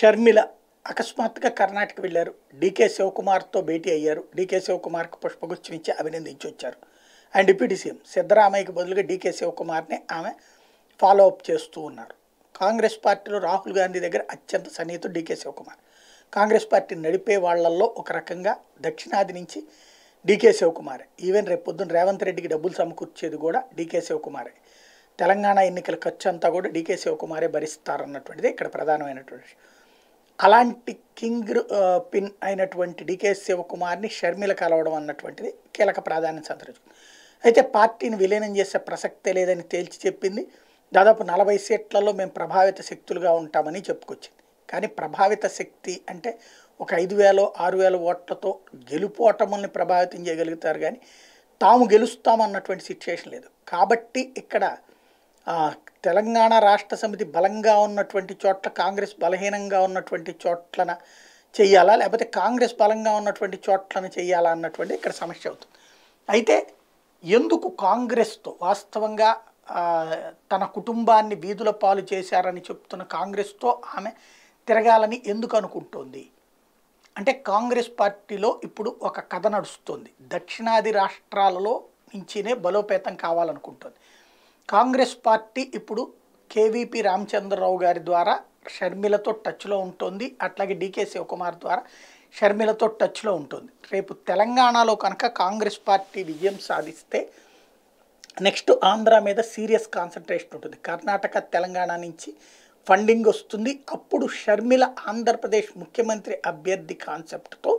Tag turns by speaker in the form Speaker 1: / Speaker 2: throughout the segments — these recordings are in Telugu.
Speaker 1: షర్మిల అకస్మాత్తుగా కర్ణాటక వెళ్ళారు డికే శివకుమార్తో భేటీ అయ్యారు డికే శివకుమార్కి పుష్పగుచ్చం ఇచ్చి అభినందించి వచ్చారు అండ్ డిప్యూటీ సీఎం సిద్ధరామయ్యకి బదులుగా డికే శివకుమార్ని ఆమె ఫాలో అప్ చేస్తూ ఉన్నారు కాంగ్రెస్ పార్టీలో రాహుల్ గాంధీ దగ్గర అత్యంత సన్నిహితుడు డికే శివకుమార్ కాంగ్రెస్ పార్టీ నడిపే వాళ్లల్లో ఒక రకంగా దక్షిణాది నుంచి డీకే శివకుమార్ ఈవెన్ రేపొద్దున రేవంత్ రెడ్డికి డబ్బులు సమకూర్చేది కూడా డీకే శివకుమారే తెలంగాణ ఎన్నికల ఖర్చు అంతా కూడా డీకే శివకుమారే భరిస్తారన్నటువంటిది ఇక్కడ ప్రధానమైనటువంటి విషయం అలాంటి కింగ్ పిన్ అయినటువంటి డికే శివకుమార్ని షర్మిల కలవడం అన్నటువంటిది కీలక ప్రాధాన్యత సంతరించుకుంది అయితే పార్టీని విలీనం చేసే ప్రసక్తే లేదని తేల్చి చెప్పింది దాదాపు నలభై సీట్లలో మేము ప్రభావిత శక్తులుగా ఉంటామని చెప్పుకొచ్చింది కానీ ప్రభావిత శక్తి అంటే ఒక ఐదు వేలో ఆరు వేల ఓట్లతో గెలుపు ఓటముల్ని ప్రభావితం చేయగలుగుతారు కానీ తాము గెలుస్తామన్నటువంటి సిచ్యువేషన్ లేదు కాబట్టి ఇక్కడ తెలంగాణ రాష్ట్ర సమితి బలంగా ఉన్నటువంటి చోట్ల కాంగ్రెస్ బలహీనంగా ఉన్నటువంటి చోట్లన చేయాలా లేకపోతే కాంగ్రెస్ బలంగా ఉన్నటువంటి చోట్లను చేయాలా అన్నటువంటి ఇక్కడ సమస్య అవుతుంది అయితే ఎందుకు కాంగ్రెస్తో వాస్తవంగా తన కుటుంబాన్ని వీధుల పాలు చేశారని చెప్తున్న కాంగ్రెస్తో ఆమె తిరగాలని ఎందుకు అనుకుంటోంది అంటే కాంగ్రెస్ పార్టీలో ఇప్పుడు ఒక కథ నడుస్తుంది దక్షిణాది రాష్ట్రాలలో నుంచినే బలోపేతం కావాలనుకుంటుంది కాంగ్రెస్ పార్టీ ఇప్పుడు కేవీపీ రామచంద్రరావు గారి ద్వారా షర్మిలతో టచ్లో ఉంటుంది అట్లాగే డీకే శివకుమార్ ద్వారా షర్మిలతో టచ్లో ఉంటుంది రేపు తెలంగాణలో కనుక కాంగ్రెస్ పార్టీ విజయం సాధిస్తే నెక్స్ట్ ఆంధ్ర మీద సీరియస్ కాన్సన్ట్రేషన్ ఉంటుంది కర్ణాటక తెలంగాణ నుంచి ఫండింగ్ వస్తుంది అప్పుడు షర్మిల ఆంధ్రప్రదేశ్ ముఖ్యమంత్రి అభ్యర్థి కాన్సెప్ట్తో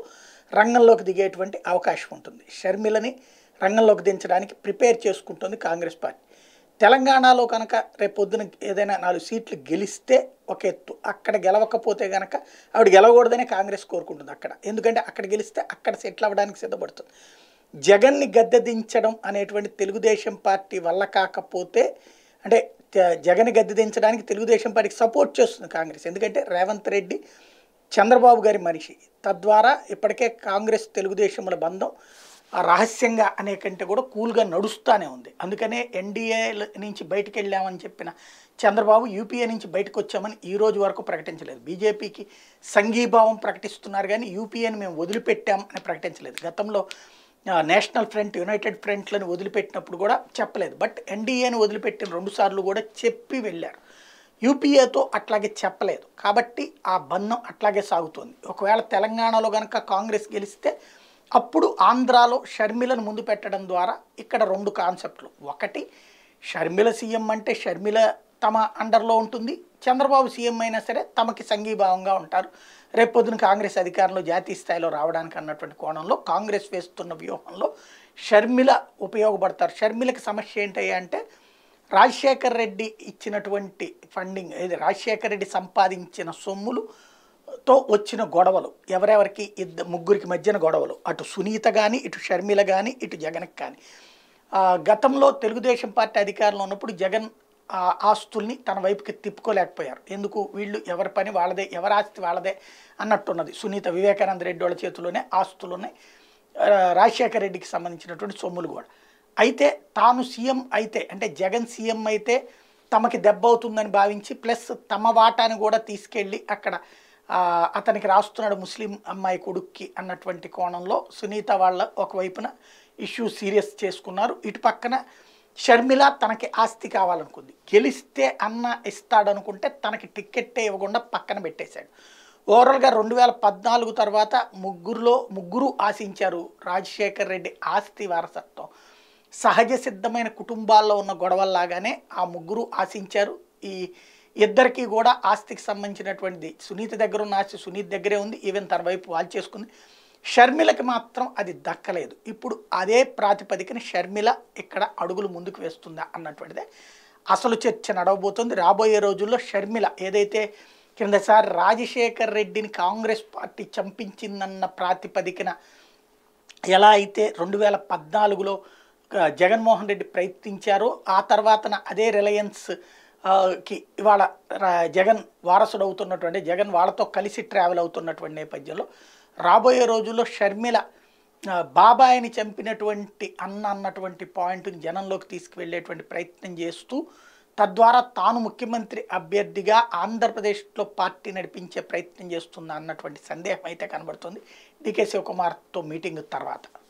Speaker 1: రంగంలోకి దిగేటువంటి అవకాశం ఉంటుంది షర్మిలని రంగంలోకి దించడానికి ప్రిపేర్ చేసుకుంటుంది కాంగ్రెస్ పార్టీ తెలంగాణలో కనుక రేపొద్దున ఏదైనా నాలుగు సీట్లు గెలిస్తే ఒక ఎత్తు అక్కడ గెలవకపోతే కనుక ఆవిడ గెలవకూడదనే కాంగ్రెస్ కోరుకుంటుంది అక్కడ ఎందుకంటే అక్కడ గెలిస్తే అక్కడ సెటిల్ అవ్వడానికి సిద్ధపడుతుంది జగన్ని దించడం అనేటువంటి తెలుగుదేశం పార్టీ వల్ల కాకపోతే అంటే జగన్ దించడానికి తెలుగుదేశం పార్టీకి సపోర్ట్ చేస్తుంది కాంగ్రెస్ ఎందుకంటే రేవంత్ రెడ్డి చంద్రబాబు గారి మనిషి తద్వారా ఇప్పటికే కాంగ్రెస్ తెలుగుదేశముల బంధం రహస్యంగా అనే కంటే కూడా కూల్గా నడుస్తూనే ఉంది అందుకనే ఎన్డీఏ నుంచి బయటకు వెళ్ళామని చెప్పిన చంద్రబాబు యూపీఏ నుంచి బయటకు వచ్చామని ఈ రోజు వరకు ప్రకటించలేదు బీజేపీకి సంఘీభావం ప్రకటిస్తున్నారు కానీ యూపీఏని మేము వదిలిపెట్టాం అని ప్రకటించలేదు గతంలో నేషనల్ ఫ్రంట్ యునైటెడ్ ఫ్రంట్లను వదిలిపెట్టినప్పుడు కూడా చెప్పలేదు బట్ ఎన్డీఏని వదిలిపెట్టిన రెండుసార్లు కూడా చెప్పి వెళ్ళారు యూపీఏతో అట్లాగే చెప్పలేదు కాబట్టి ఆ బంధం అట్లాగే సాగుతుంది ఒకవేళ తెలంగాణలో కనుక కాంగ్రెస్ గెలిస్తే అప్పుడు ఆంధ్రాలో షర్మిలను ముందు పెట్టడం ద్వారా ఇక్కడ రెండు కాన్సెప్ట్లు ఒకటి షర్మిల సీఎం అంటే షర్మిల తమ అండర్లో ఉంటుంది చంద్రబాబు సీఎం అయినా సరే తమకి సంఘీభావంగా ఉంటారు రేపొద్దున కాంగ్రెస్ అధికారంలో జాతీయ స్థాయిలో రావడానికి అన్నటువంటి కోణంలో కాంగ్రెస్ వేస్తున్న వ్యూహంలో షర్మిల ఉపయోగపడతారు షర్మిలకి సమస్య ఏంటయ్యా అంటే రాజశేఖర్ రెడ్డి ఇచ్చినటువంటి ఫండింగ్ ఇది రాజశేఖర్ రెడ్డి సంపాదించిన సొమ్ములు తో వచ్చిన గొడవలు ఎవరెవరికి ఇద్దరు ముగ్గురికి మధ్యన గొడవలు అటు సునీత కానీ ఇటు షర్మిల కానీ ఇటు జగన్కి కానీ గతంలో తెలుగుదేశం పార్టీ అధికారంలో ఉన్నప్పుడు జగన్ ఆస్తుల్ని తన వైపుకి తిప్పుకోలేకపోయారు ఎందుకు వీళ్ళు ఎవరి పని వాళ్ళదే ఎవరి ఆస్తి వాళ్ళదే అన్నట్టున్నది సునీత వివేకానంద రెడ్డి వాళ్ళ చేతిలోనే ఆస్తులు ఉన్నాయి రాజశేఖర రెడ్డికి సంబంధించినటువంటి సొమ్ములు కూడా అయితే తాను సీఎం అయితే అంటే జగన్ సీఎం అయితే తమకి దెబ్బ అవుతుందని భావించి ప్లస్ తమ వాటాను కూడా తీసుకెళ్ళి అక్కడ అతనికి రాస్తున్నాడు ముస్లిం అమ్మాయి కొడుక్కి అన్నటువంటి కోణంలో సునీత వాళ్ళ ఒకవైపున ఇష్యూ సీరియస్ చేసుకున్నారు ఇటు పక్కన షర్మిల తనకి ఆస్తి కావాలనుకుంది గెలిస్తే అన్న ఇస్తాడనుకుంటే తనకి టిక్కెట్టే ఇవ్వకుండా పక్కన పెట్టేశాడు ఓవరాల్గా రెండు వేల పద్నాలుగు తర్వాత ముగ్గురులో ముగ్గురు ఆశించారు రాజశేఖర్ రెడ్డి ఆస్తి వారసత్వం సహజ సిద్ధమైన కుటుంబాల్లో ఉన్న గొడవల్లాగానే ఆ ముగ్గురు ఆశించారు ఈ ఇద్దరికీ కూడా ఆస్తికి సంబంధించినటువంటిది సునీత దగ్గర ఉన్న ఆస్తి సునీత దగ్గరే ఉంది ఈవెన్ తన వైపు వాళ్ళు చేసుకుంది షర్మిలకి మాత్రం అది దక్కలేదు ఇప్పుడు అదే ప్రాతిపదికన షర్మిల ఇక్కడ అడుగులు ముందుకు వేస్తుందా అన్నటువంటిదే అసలు చర్చ నడవబోతుంది రాబోయే రోజుల్లో షర్మిల ఏదైతే క్రిందసారి రాజశేఖర్ రెడ్డిని కాంగ్రెస్ పార్టీ చంపించిందన్న ప్రాతిపదికన ఎలా అయితే రెండు వేల పద్నాలుగులో జగన్మోహన్ రెడ్డి ప్రయత్నించారో ఆ తర్వాతన అదే రిలయన్స్ కి ఇవాళ జగన్ వారసుడు అవుతున్నటువంటి జగన్ వాళ్ళతో కలిసి ట్రావెల్ అవుతున్నటువంటి నేపథ్యంలో రాబోయే రోజుల్లో షర్మిల బాబాయిని చంపినటువంటి అన్న అన్నటువంటి పాయింట్ని జనంలోకి తీసుకువెళ్ళేటువంటి ప్రయత్నం చేస్తూ తద్వారా తాను ముఖ్యమంత్రి అభ్యర్థిగా ఆంధ్రప్రదేశ్లో పార్టీ నడిపించే ప్రయత్నం చేస్తుందా అన్నటువంటి సందేహం అయితే కనబడుతుంది డికే శివకుమార్తో మీటింగ్ తర్వాత